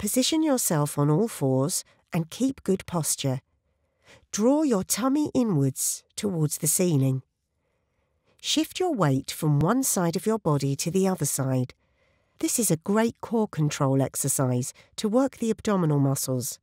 Position yourself on all fours and keep good posture. Draw your tummy inwards towards the ceiling. Shift your weight from one side of your body to the other side. This is a great core control exercise to work the abdominal muscles.